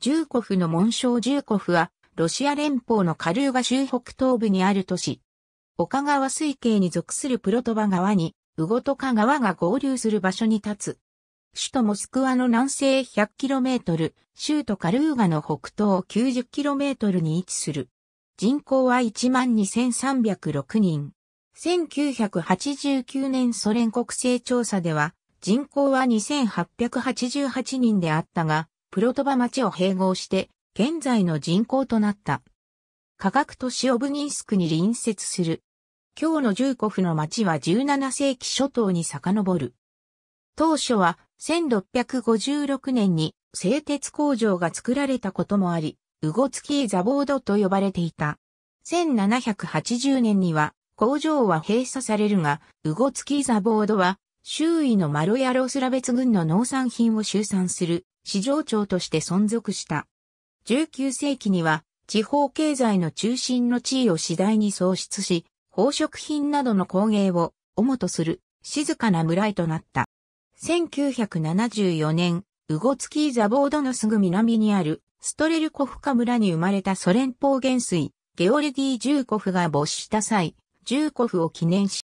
ジューコフの紋章ジューコフは、ロシア連邦のカルーガ州北東部にある都市。岡川水系に属するプロトバ川に、ウゴトカ川が合流する場所に立つ。首都モスクワの南西 100km、州都カルーガの北東 90km に位置する。人口は12,306人。1989年ソ連国勢調査では、人口は2888人であったが、プロトバ町を併合して、現在の人口となった。科学都市オブニンスクに隣接する。今日のジューコフの町は17世紀初頭に遡る。当初は1656年に製鉄工場が作られたこともあり、ウゴツキーザボードと呼ばれていた。1780年には工場は閉鎖されるが、ウゴツキーザボードは周囲のマロヤロスラベツ軍の農産品を集散する市場庁として存続した。19世紀には地方経済の中心の地位を次第に創出し、宝飾品などの工芸を主とする静かな村へとなった。1974年、ウゴツキーザボードのすぐ南にあるストレルコフカ村に生まれたソ連邦元帥、ゲオルディ・ジューコフが没した際、ジューコフを記念し、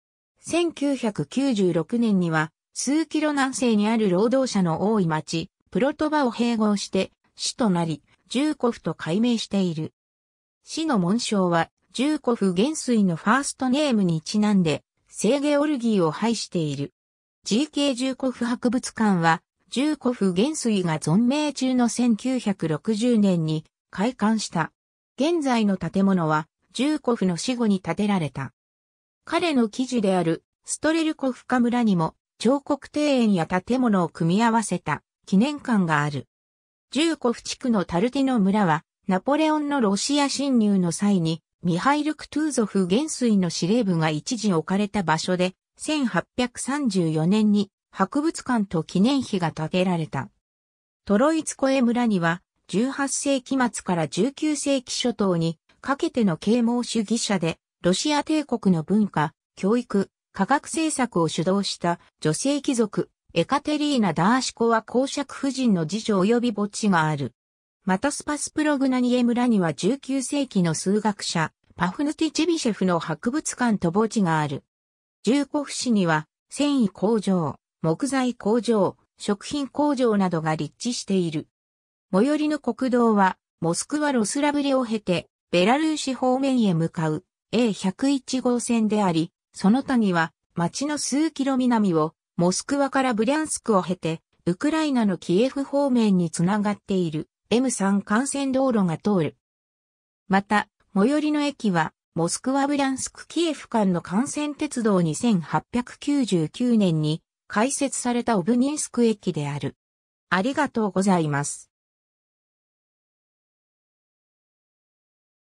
1996年には数キロ南西にある労働者の多い町、プロトバを併合して市となり、ジューコフと改名している。市の紋章は、ジューコフ元帥のファーストネームにちなんで、聖ゲオルギーを配している。GK ジューコフ博物館は、ジューコフ元帥が存命中の1960年に開館した。現在の建物は、ジューコフの死後に建てられた。彼の記事である、ストレルコフカ村にも、彫刻庭園や建物を組み合わせた。記念館がある。重古府地区のタルティの村は、ナポレオンのロシア侵入の際に、ミハイル・クトゥーゾフ元帥の司令部が一時置かれた場所で、1834年に博物館と記念碑が建てられた。トロイツコエ村には、18世紀末から19世紀初頭にかけての啓蒙主義者で、ロシア帝国の文化、教育、科学政策を主導した女性貴族、エカテリーナ・ダーシコは公爵夫人の次女及び墓地がある。またスパスプログナニエ村には19世紀の数学者、パフヌティ・チェビシェフの博物館と墓地がある。重古府市には、繊維工場、木材工場、食品工場などが立地している。最寄りの国道は、モスクワ・ロスラブレを経て、ベラルーシ方面へ向かう A101 号線であり、その他には、町の数キロ南をモスクワからブリャンスクを経て、ウクライナのキエフ方面につながっている M3 幹線道路が通る。また、最寄りの駅は、モスクワブランスクキエフ間の幹線鉄道2899年に開設されたオブニンスク駅である。ありがとうございます。